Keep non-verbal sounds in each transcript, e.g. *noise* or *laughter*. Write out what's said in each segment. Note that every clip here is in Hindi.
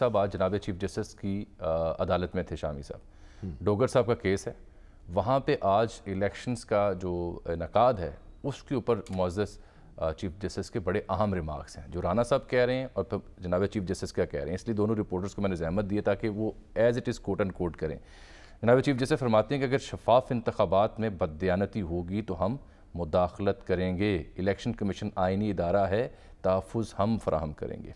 साहब आज जनाब चीफ जस्टिस की आ, अदालत में थे शामी साहब हम्म। डोगर साहब का केस है वहाँ पे आज इलेक्शंस का जो इनका है उसके ऊपर मोजस चीफ जस्टिस के बड़े अहम रिमार्क्स हैं जो राना साहब कह रहे हैं और जनाब चीफ जस्टिस क्या कह रहे हैं इसलिए दोनों रिपोर्टर्स को मैंने जहमत दिए ताकि वो as it is quote and quote करें जनाब चीफ जस्टिस फरमाते हैं कि अगर शफाफ इंतबात में बदयानती होगी तो हम मुदाखलत करेंगे इलेक्शन कमीशन आइनी इदारा है तहफ़ हम फ्राहम करेंगे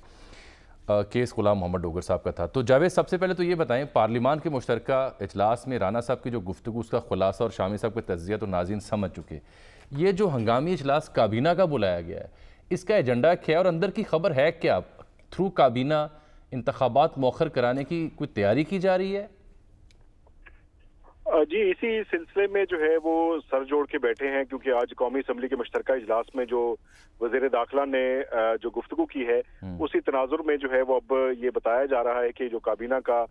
केस गुलाम मोहम्मद डोगर साहब का था तो जावेद सबसे पहले तो ये बताएं पार्लियामान के मुश्तर इजलास में राना साहब की जो गुफ्तु उसका खुलासा और शामी साहब का तजिया तो नाजीन समझ चुके ये जो हंगामी इजलास काबीना का बुलाया गया है इसका एजेंडा क्या है और अंदर की खबर है क्या थ्रू काबीना इंतबात मौखर कराने की कोई तैयारी की जा रही है जी इसी सिलसिले में जो है वो सर जोड़ के बैठे हैं क्योंकि आज कौमी असम्बली के मुश्तर इजलास में जो वजीर दाखिला ने जो गुफ्तु की है हम्म। उसी तनाजुर में जो है वो अब ये बताया जा रहा है कि जो काबीना का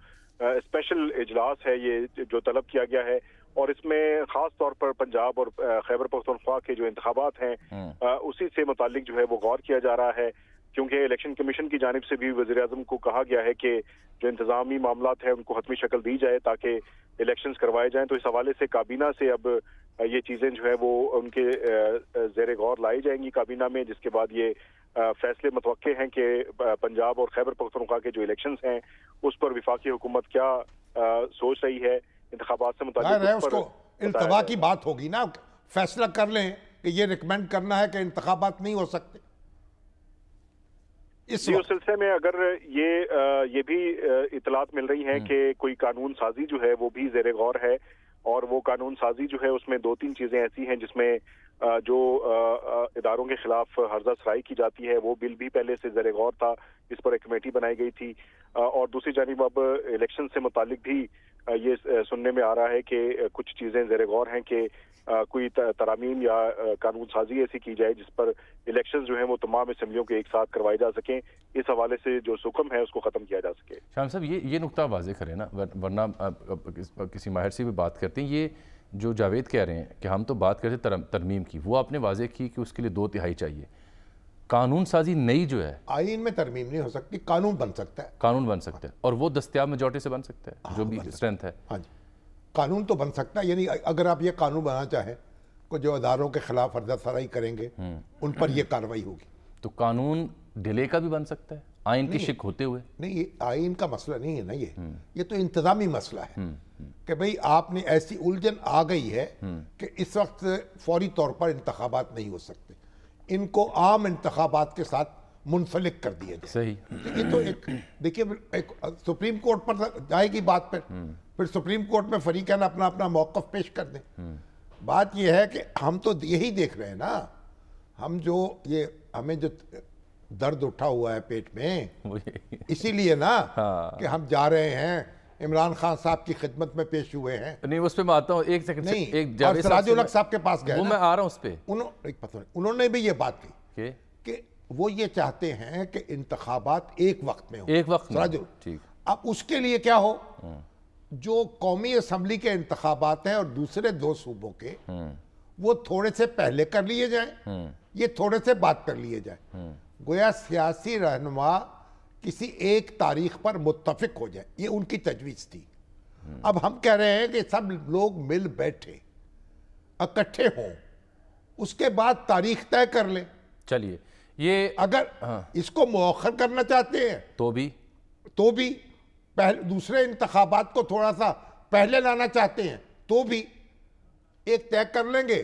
स्पेशल इजलास है ये जो तलब किया गया है और इसमें खास तौर पर पंजाब और खैबर पख्तनख्वा के जो इंतबात हैं हम्म। उसी से मुतल जो है वो गौर किया जा रहा है क्योंकि इलेक्शन कमीशन की जानब से भी वजी अजम को कहा गया है कि जो इंतजामी मामला है उनको हतमी शक्ल दी जाए ताकि इलेक्शन करवाए जाएँ तो इस हवाले से काबीना से अब ये चीज़ें जो है वो उनके जेर गौर लाई जाएंगी काबीना में जिसके बाद ये फैसले मतव हैं कि पंजाब और खैबर पख्तनखा के जो इलेक्शन हैं उस पर विफाकी हुकूमत क्या सोच रही है इंतबात से मुताबिक की बात होगी ना फैसला कर लें कि ये रिकमेंड करना है कि इंतबात नहीं हो सकते इस सिलसिले में अगर ये ये भी इतलात मिल रही है हम्म। कि कोई कानून साजी जो है वो भी जेर गौर है और वो कानून साजी जो है उसमें दो तीन चीज़ें ऐसी हैं जिसमें जो इदारों के खिलाफ हर्जा सराई की जाती है वो बिल भी पहले से जर गौर था इस पर एक कमेटी बनाई गई थी और दूसरी जानब अब इलेक्शन से मुतल भी ये सुनने में आ रहा है कि कुछ चीज़ें जेर गौर हैं कि कोई तरामीम या कानून साजी ऐसी की जाए जिस पर इलेक्शन जो है वो तमाम असम्बलियों के एक साथ करवाए जा सकें इस हवाले से जो सुखम है उसको ख़त्म किया जा सके शाम साहब ये ये नुकता वाजे करें ना वरना किसी माहिर से भी बात करते हैं ये जो जावेद कह रहे हैं कि हम तो बात करते तरमीम की वो आपने वाजे की कि उसके लिए दो तिहाई चाहिए कानून साजी नई जो है आइन में तरमीम नहीं हो सकती कानून बन सकता है कानून बन सकता है और वो दस्तियाब मेजोरिटी से बन हाँ, सकता है हाँ, जो भी स्ट्रेंथ है हाँ जी कानून तो बन सकता है यानी अगर आप ये कानून बनाना चाहें को जो अदारों के खिलाफ अर्जा सराई करेंगे हम्म। उन पर यह कार्रवाई होगी तो कानून डिले का भी बन सकता है आइन की शिक होते हुए नहीं ये आइन का मसला नहीं है ना ये हम्म। ये तो इंतजामी मसला है हम्म, कि भाई आपने ऐसी उलझन आ गई है कि इस वक्त फौरी तौर पर इंतबात नहीं हो सकते इनको आम इंतबात के साथ मुंसलिक कर दिया जाए सही तो ये तो एक देखिए एक सुप्रीम कोर्ट पर तो जाएगी बात पर हम्म। फिर सुप्रीम कोर्ट में फरीकन अपना अपना मौकफ पेश कर दें हम्म। बात यह है कि हम तो यही देख रहे हैं ना हम जो ये हमें जो दर्द उठा हुआ है पेट में *laughs* इसीलिए ना हाँ। कि हम जा रहे हैं इमरान खान साहब की खिदमत में पेश हुए हैं नहीं उस पर मैं आता हूँ एक सेकंड नहीं एक सराजुल साहब के पास गए मैं आ रहा हूँ उस पर उन्होंने उन्होंने भी ये बात की कि वो ये चाहते हैं कि इंतबात एक वक्त में हो एक वक्त ठीक अब उसके लिए क्या हो हम्म। जो कौमी असम्बली के इंतबात हैं और दूसरे दो सूबों के हम्म। वो थोड़े से पहले कर लिए जाए हम्म। ये थोड़े से बात कर लिए जाए गोया सियासी रहनुमा किसी एक तारीख पर मुतफिक हो जाए ये उनकी तजवीज़ थी अब हम कह रहे हैं कि सब लोग मिल बैठे इकट्ठे हों उसके बाद तारीख तय कर ले चलिए ये अगर हाँ। इसको मौखर करना चाहते हैं तो भी तो भी पहले दूसरे इंतबात को थोड़ा सा पहले लाना चाहते हैं तो भी एक तय कर लेंगे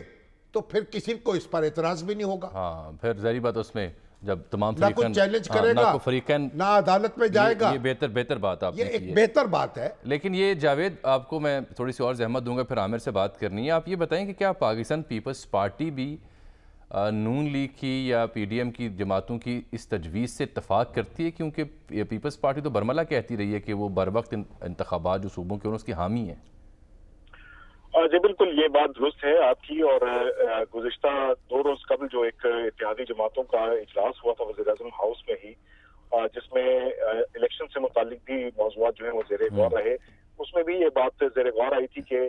तो फिर किसी को इस पर एतराज भी नहीं होगा हाँ फिर जहरी बात उसमें जब तमाम ना कोई चैलेंज हाँ, करेगा ना फरीकन ना अदालत में जाएगा ये, बेहतर बेहतर बात आप ये एक बेहतर बात है लेकिन ये जावेद आपको मैं थोड़ी सी और जहमत दूंगा फिर आमिर से बात करनी है आप ये बताएं कि क्या पाकिस्तान पीपल्स पार्टी भी नून लीग की या पीडीएम की जमातों की इस तजवीज़ से इतफाक़ करती है क्योंकि पीपल्स पार्टी तो बर्मला कहती रही है कि वो बर वक्त इंतबात जो सूबों के उसकी हामी है जी बिल्कुल ये बात दुरुस्त है आपकी और गुजशत दो रोज कबल जो एक इतिहादी जमातों का इजलास हुआ था वजी अजम हाउस में ही जिसमें इलेक्शन से मुतलिक भी मौजूद जो है वो जेर हम्म। गौर रहे उसमें भी ये बात जेर गौर आई थी कि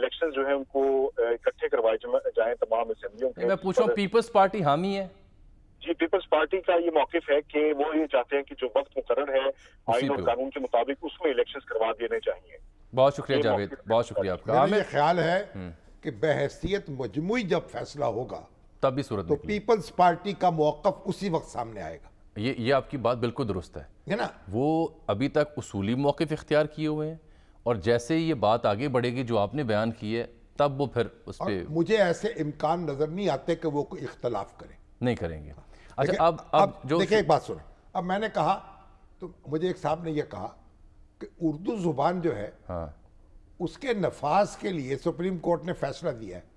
इलेक्शन जो है उनको इकट्ठे करवाए जाए तमाम असम्बलियों के मैं हूँ पीपल्स पार्टी हामी है जी पीपल्स पार्टी का ये मौकफ है कि वो ये चाहते हैं कि जो वक्त मुकर है आइन और कानून के मुताबिक उसमें इलेक्शन करवा देने चाहिए बहुत शुक्रिया जावेद बहुत शुक्रिया आपका हमें ख्याल है हम्म। कि बहसीत मजमू जब फैसला होगा तब भी सूरत तो पीपल्स पार्टी का मौकफ उसी वक्त सामने आएगा ये ये आपकी बात बिल्कुल दुरुस्त है है ना वो अभी तक उसूली मौकफ इख्तियार किए हुए हैं और जैसे ये बात आगे बढ़ेगी जो आपने बयान की है तब वो फिर उस पर मुझे ऐसे इम्कान नज़र नहीं आते कि वो कोई इख्तलाफ करें नहीं करेंगे हाँ। अच्छा अब अब जो देखिए एक बात सुनो अब मैंने कहा तो मुझे एक साहब ने यह कहा कि उर्दू जुबान जो है हाँ। उसके नफाज के लिए सुप्रीम कोर्ट ने फैसला दिया है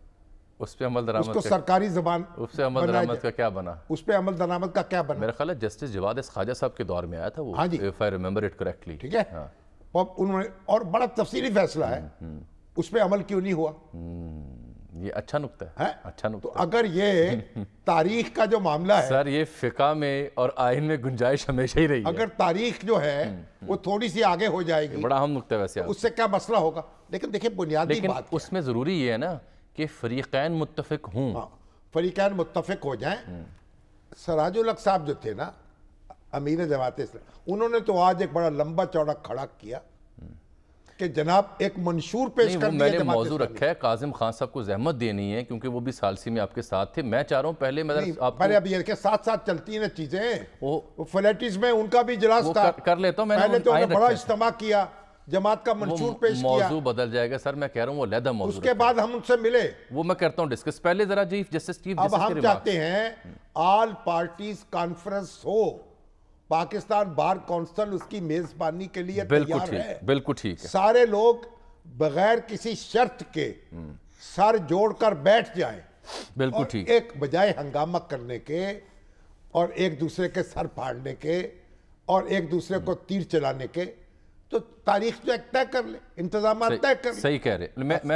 उस पर अमल दरामद उसको सरकारी जबान उस पर अमल दरामद का क्या बना उस पर अमल दरामद का क्या बना मेरा ख्याल है जस्टिस जवाद इस खाजा साहब के दौर में आया था वो हाँ जी if I remember it correctly ठीक है हाँ। और उन्होंने और बड़ा तफसीली फैसला है हम्म, हम्म। उस पर अमल क्यों नहीं हुआ हम्म। ये अच्छा नुकता है, अच्छा तो है? अच्छा नुकता तो अगर ये *laughs* तारीख का जो मामला है सर ये फिका में और आयन में गुंजाइश हमेशा ही रही अगर है। तारीख जो है हम्म, हम्म। वो थोड़ी सी आगे हो जाएगी बड़ा हम नुकता है वैसे तो उससे क्या मसला होगा लेकिन देखिए बुनियादी लेकिन बात उसमें ज़रूरी ये है ना कि फरीकैन मुतफिक हूँ हाँ, फरीकैन मुतफिक हो जाए हम्म। सराजुल साहब जो थे ना अमीर जमात उन्होंने तो आज एक बड़ा लंबा चौड़ा खड़ा किया कि जनाब एक मंशूर पेश कर मैंने मौजूद रखा है काजिम खान साहब को जहमत देनी है क्योंकि वो भी सालसी में आपके साथ थे मैं चाह रहा हूँ पहले मैंने अब ये साथ साथ चलती है ना चीज़ें फ्लैटिस में उनका भी इजलास था कर लेता हूँ मैंने तो बड़ा इज्तम किया जमात का मंशूर पेश मौजूद बदल जाएगा सर मैं कह रहा हूँ वो लहदा मौजू उसके बाद हम उनसे मिले वो मैं करता हूँ डिस्कस पहले जरा जी जस्टिस चीफ अब हम चाहते हैं ऑल पार्टीज कॉन्फ्रेंस हो पाकिस्तान बार कौंसल उसकी मेजबानी के लिए बिल्कुल ठीक बिल्कुल ठीक है सारे लोग बगैर किसी शर्त के सर जोड़कर बैठ जाएं बिल्कुल ठीक एक बजाय हंगामा करने के और एक दूसरे के सर फाड़ने के और एक दूसरे को तीर चलाने के तो तारीख जो तय कर ले इंतजाम तय कर सही कह रहे मैं मैं